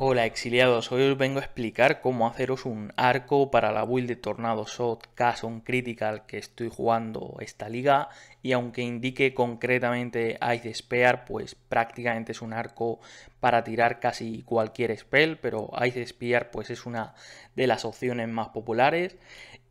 Hola exiliados, hoy os vengo a explicar cómo haceros un arco para la build de Tornado Shot Cason Critical que estoy jugando esta liga y aunque indique concretamente Ice Spear, pues prácticamente es un arco para tirar casi cualquier spell, pero Ice Spear pues es una de las opciones más populares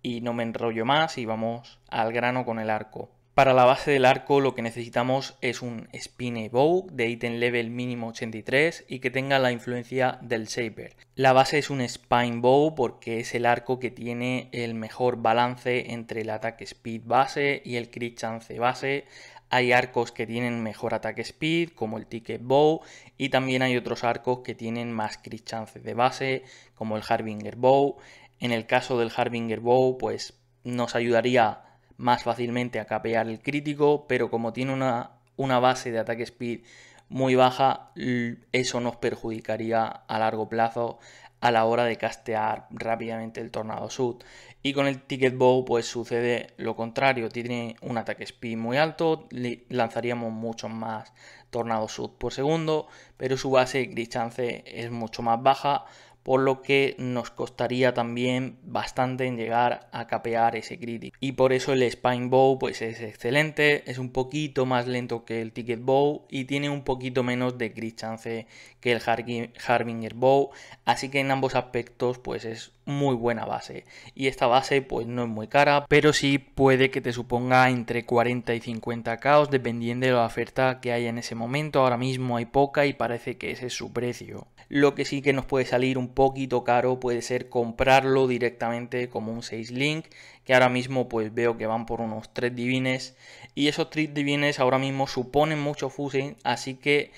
y no me enrollo más y vamos al grano con el arco. Para la base del arco lo que necesitamos es un Spine Bow de ítem level mínimo 83 y que tenga la influencia del Shaper. La base es un Spine Bow porque es el arco que tiene el mejor balance entre el ataque speed base y el crit chance base. Hay arcos que tienen mejor ataque speed como el Ticket Bow y también hay otros arcos que tienen más crit chance de base como el Harbinger Bow. En el caso del Harbinger Bow pues nos ayudaría más fácilmente a capear el crítico, pero como tiene una, una base de ataque speed muy baja, eso nos perjudicaría a largo plazo a la hora de castear rápidamente el Tornado Sud. Y con el Ticket Bow pues sucede lo contrario, tiene un ataque speed muy alto, lanzaríamos muchos más Tornado Sud por segundo, pero su base de Chance es mucho más baja, por lo que nos costaría también bastante en llegar a capear ese critic. Y por eso el Spine Bow pues es excelente, es un poquito más lento que el Ticket Bow y tiene un poquito menos de crit chance que el Harbinger Bow, así que en ambos aspectos pues es muy buena base. Y esta base pues no es muy cara, pero sí puede que te suponga entre 40 y 50 caos dependiendo de la oferta que haya en ese momento. Ahora mismo hay poca y parece que ese es su precio. Lo que sí que nos puede salir un poquito caro puede ser comprarlo directamente como un 6 link, que ahora mismo pues veo que van por unos 3 divines y esos 3 divines ahora mismo suponen mucho fusing, así que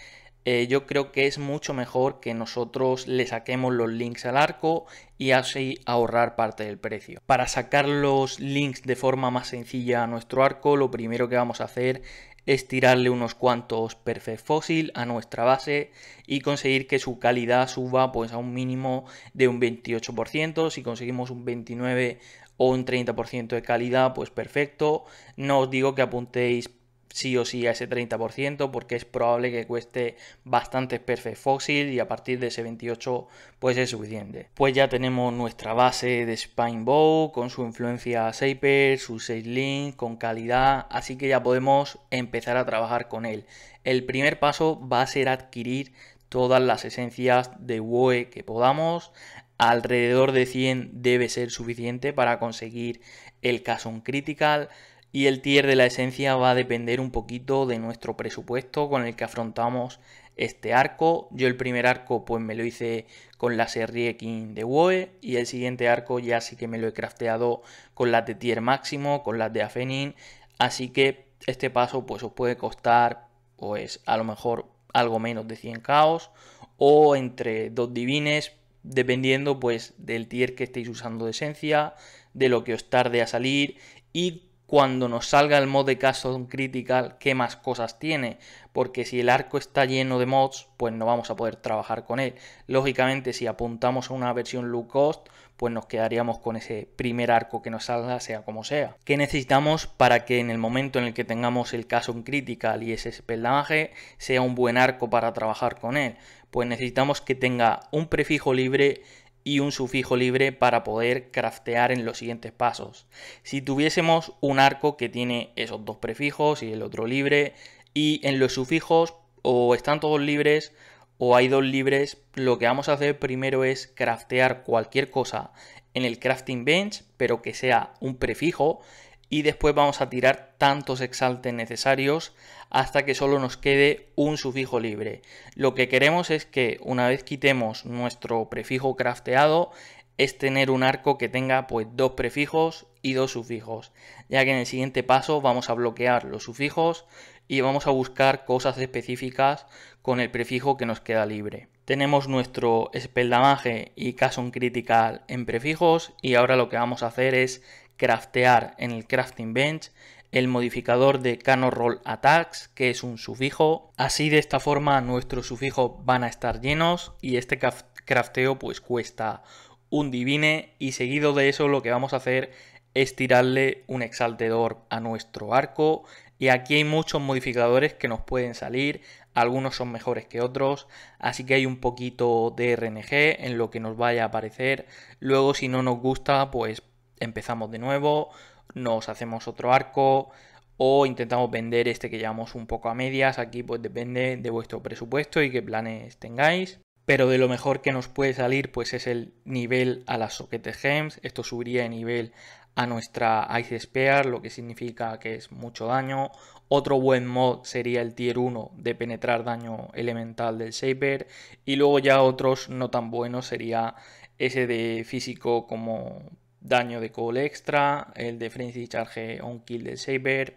eh, yo creo que es mucho mejor que nosotros le saquemos los links al arco y así ahorrar parte del precio. Para sacar los links de forma más sencilla a nuestro arco, lo primero que vamos a hacer es tirarle unos cuantos perfect fósil a nuestra base y conseguir que su calidad suba pues a un mínimo de un 28%, si conseguimos un 29 o un 30% de calidad, pues perfecto. No os digo que apuntéis sí o sí a ese 30% porque es probable que cueste bastante perfect fósil y a partir de ese 28 pues es suficiente. Pues ya tenemos nuestra base de bow con su influencia Saper, su 6 link con calidad, así que ya podemos empezar a trabajar con él. El primer paso va a ser adquirir todas las esencias de WoE que podamos. Alrededor de 100 debe ser suficiente para conseguir el caso critical y el tier de la esencia va a depender un poquito de nuestro presupuesto con el que afrontamos este arco. Yo el primer arco pues me lo hice con la serie King de Woe y el siguiente arco ya sí que me lo he crafteado con las de tier máximo, con las de Afenin, así que este paso pues os puede costar pues a lo mejor algo menos de 100 caos o entre dos divines dependiendo pues del tier que estéis usando de esencia, de lo que os tarde a salir y cuando nos salga el mod de Custom Critical qué más cosas tiene, porque si el arco está lleno de mods, pues no vamos a poder trabajar con él. Lógicamente, si apuntamos a una versión low cost, pues nos quedaríamos con ese primer arco que nos salga, sea como sea. ¿Qué necesitamos para que en el momento en el que tengamos el Custom Critical y ese espeldaje sea un buen arco para trabajar con él? Pues necesitamos que tenga un prefijo libre y un sufijo libre para poder craftear en los siguientes pasos. Si tuviésemos un arco que tiene esos dos prefijos y el otro libre, y en los sufijos o están todos libres o hay dos libres, lo que vamos a hacer primero es craftear cualquier cosa en el crafting bench, pero que sea un prefijo y después vamos a tirar tantos exaltes necesarios hasta que solo nos quede un sufijo libre. Lo que queremos es que una vez quitemos nuestro prefijo crafteado es tener un arco que tenga pues dos prefijos y dos sufijos, ya que en el siguiente paso vamos a bloquear los sufijos y vamos a buscar cosas específicas con el prefijo que nos queda libre. Tenemos nuestro espeldamaje y caso critical en prefijos y ahora lo que vamos a hacer es craftear en el crafting bench, el modificador de cano roll attacks, que es un sufijo. Así de esta forma nuestros sufijos van a estar llenos y este crafteo pues cuesta un divine y seguido de eso lo que vamos a hacer es tirarle un exaltador a nuestro arco y aquí hay muchos modificadores que nos pueden salir, algunos son mejores que otros, así que hay un poquito de RNG en lo que nos vaya a aparecer, luego si no nos gusta pues empezamos de nuevo, nos hacemos otro arco o intentamos vender este que llevamos un poco a medias. Aquí pues depende de vuestro presupuesto y qué planes tengáis. Pero de lo mejor que nos puede salir pues es el nivel a las soquete gems. Esto subiría de nivel a nuestra Ice Spear, lo que significa que es mucho daño. Otro buen mod sería el tier 1 de penetrar daño elemental del Saber. Y luego ya otros no tan buenos sería ese de físico como daño de call extra, el de frenzy charge on kill de Saber,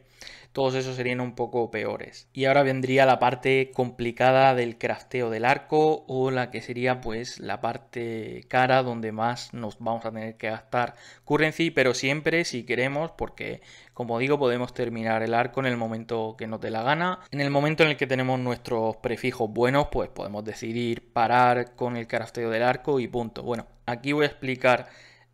todos esos serían un poco peores. Y ahora vendría la parte complicada del crafteo del arco o la que sería pues la parte cara donde más nos vamos a tener que gastar currency, pero siempre si queremos porque como digo podemos terminar el arco en el momento que nos dé la gana. En el momento en el que tenemos nuestros prefijos buenos pues podemos decidir parar con el crafteo del arco y punto. Bueno, aquí voy a explicar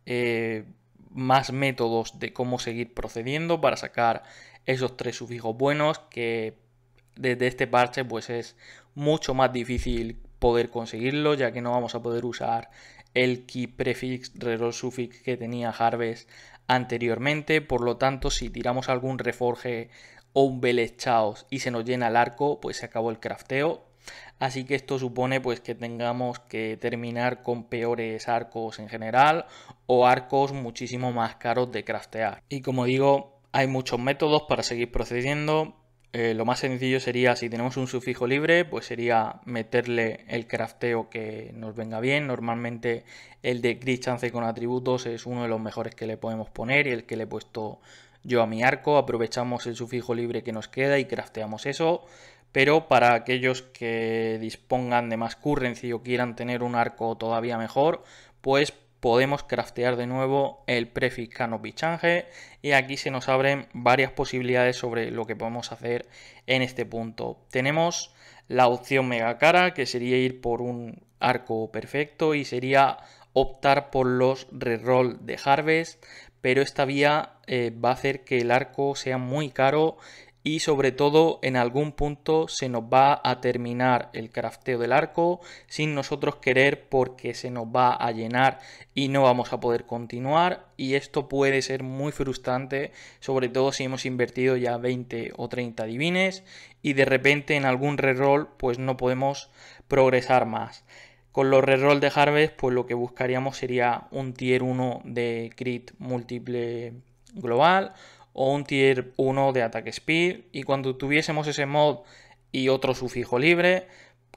eh, más métodos de cómo seguir procediendo para sacar esos tres sufijos buenos que desde este parche pues es mucho más difícil poder conseguirlo ya que no vamos a poder usar el key prefix reroll suffix que tenía Harvest anteriormente por lo tanto si tiramos algún reforje o un belechaos y se nos llena el arco pues se acabó el crafteo así que esto supone pues que tengamos que terminar con peores arcos en general o arcos muchísimo más caros de craftear. Y como digo, hay muchos métodos para seguir procediendo. Eh, lo más sencillo sería, si tenemos un sufijo libre, pues sería meterle el crafteo que nos venga bien. Normalmente el de crit Chance con atributos es uno de los mejores que le podemos poner y el que le he puesto yo a mi arco. Aprovechamos el sufijo libre que nos queda y crafteamos eso pero para aquellos que dispongan de más currency o quieran tener un arco todavía mejor, pues podemos craftear de nuevo el prefix Canopy Change y aquí se nos abren varias posibilidades sobre lo que podemos hacer en este punto. Tenemos la opción mega cara que sería ir por un arco perfecto y sería optar por los reroll de Harvest, pero esta vía eh, va a hacer que el arco sea muy caro y sobre todo en algún punto se nos va a terminar el crafteo del arco sin nosotros querer porque se nos va a llenar y no vamos a poder continuar y esto puede ser muy frustrante sobre todo si hemos invertido ya 20 o 30 divines y de repente en algún reroll pues no podemos progresar más. Con los reroll de Harvest pues lo que buscaríamos sería un tier 1 de crit múltiple global o un tier 1 de ataque speed y cuando tuviésemos ese mod y otro sufijo libre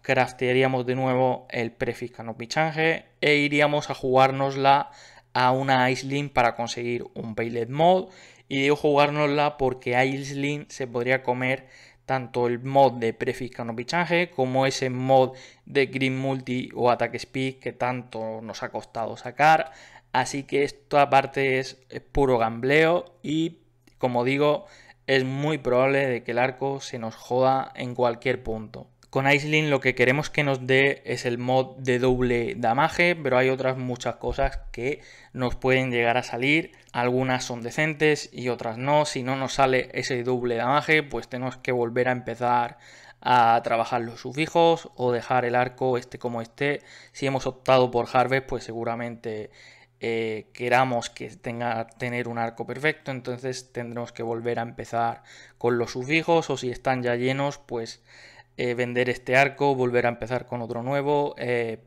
craftearíamos de nuevo el prefix pichange. e iríamos a jugárnosla a una Link para conseguir un Bailet mod y digo jugárnosla porque Isling se podría comer tanto el mod de prefix canopichange como ese mod de Green Multi o ataque Speed que tanto nos ha costado sacar. Así que esta parte es puro gambleo y como digo, es muy probable de que el arco se nos joda en cualquier punto. Con Aisling lo que queremos que nos dé es el mod de doble damaje, pero hay otras muchas cosas que nos pueden llegar a salir. Algunas son decentes y otras no. Si no nos sale ese doble damaje, pues tenemos que volver a empezar a trabajar los sufijos o dejar el arco este como esté. Si hemos optado por Harvest, pues seguramente eh, queramos que tenga tener un arco perfecto, entonces tendremos que volver a empezar con los sufijos o si están ya llenos, pues eh, vender este arco, volver a empezar con otro nuevo, eh,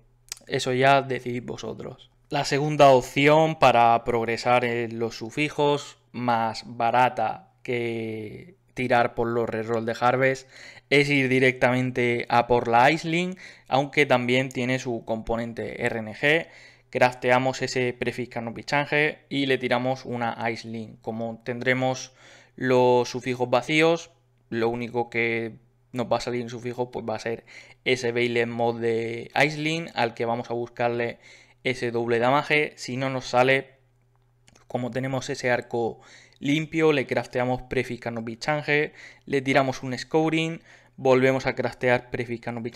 eso ya decidís vosotros. La segunda opción para progresar en los sufijos más barata que tirar por los reroll de Harvest es ir directamente a por la link aunque también tiene su componente RNG crafteamos ese prefix Canopy y le tiramos una link Como tendremos los sufijos vacíos, lo único que nos va a salir en sufijo pues va a ser ese baile mod de link al que vamos a buscarle ese doble damage. Si no nos sale, como tenemos ese arco limpio, le crafteamos prefix Canopy le tiramos un Scouring, volvemos a craftear prefix Canopy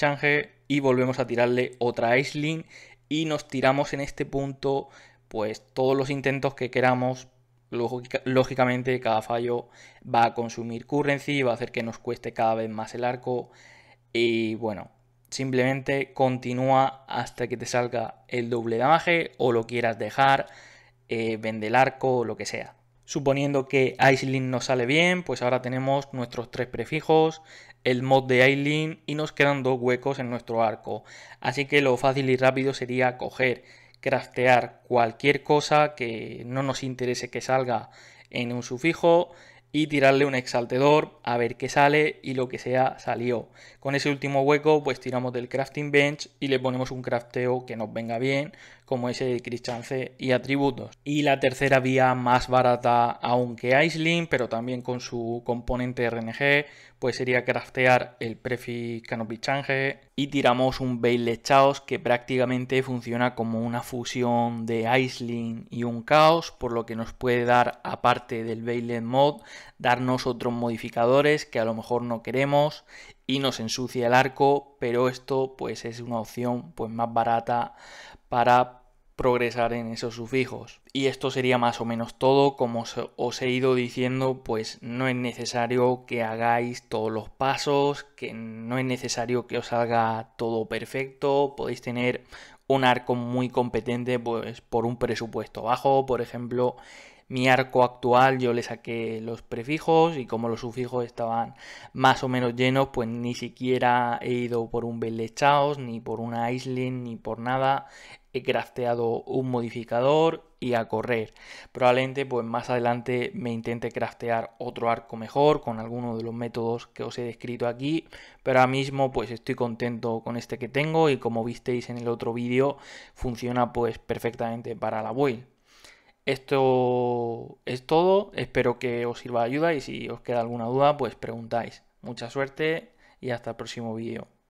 y volvemos a tirarle otra link y nos tiramos en este punto pues todos los intentos que queramos. Lógicamente cada fallo va a consumir currency, va a hacer que nos cueste cada vez más el arco y bueno, simplemente continúa hasta que te salga el doble damaje o lo quieras dejar, eh, vende el arco o lo que sea. Suponiendo que Icelink nos sale bien, pues ahora tenemos nuestros tres prefijos, el mod de Icelink y nos quedan dos huecos en nuestro arco. Así que lo fácil y rápido sería coger, craftear cualquier cosa que no nos interese que salga en un sufijo y tirarle un exaltador a ver qué sale y lo que sea salió. Con ese último hueco pues tiramos del crafting bench y le ponemos un crafteo que nos venga bien como ese de c y atributos. Y la tercera vía más barata aún que Iceling, pero también con su componente RNG, pues sería craftear el prefix Canopy Change y tiramos un Baile Chaos que prácticamente funciona como una fusión de Iceling y un Chaos, por lo que nos puede dar, aparte del Baile Mod, darnos otros modificadores que a lo mejor no queremos y nos ensucia el arco, pero esto pues es una opción pues más barata para progresar en esos sufijos. Y esto sería más o menos todo, como os he ido diciendo, pues no es necesario que hagáis todos los pasos, que no es necesario que os salga todo perfecto, podéis tener un arco muy competente pues por un presupuesto bajo, por ejemplo, mi arco actual yo le saqué los prefijos y como los sufijos estaban más o menos llenos, pues ni siquiera he ido por un Bellechaos, ni por una isling, ni por nada. He crafteado un modificador y a correr. Probablemente pues más adelante me intente craftear otro arco mejor con alguno de los métodos que os he descrito aquí, pero ahora mismo pues estoy contento con este que tengo y como visteis en el otro vídeo funciona pues perfectamente para la build. Esto es todo, espero que os sirva de ayuda y si os queda alguna duda pues preguntáis. Mucha suerte y hasta el próximo vídeo.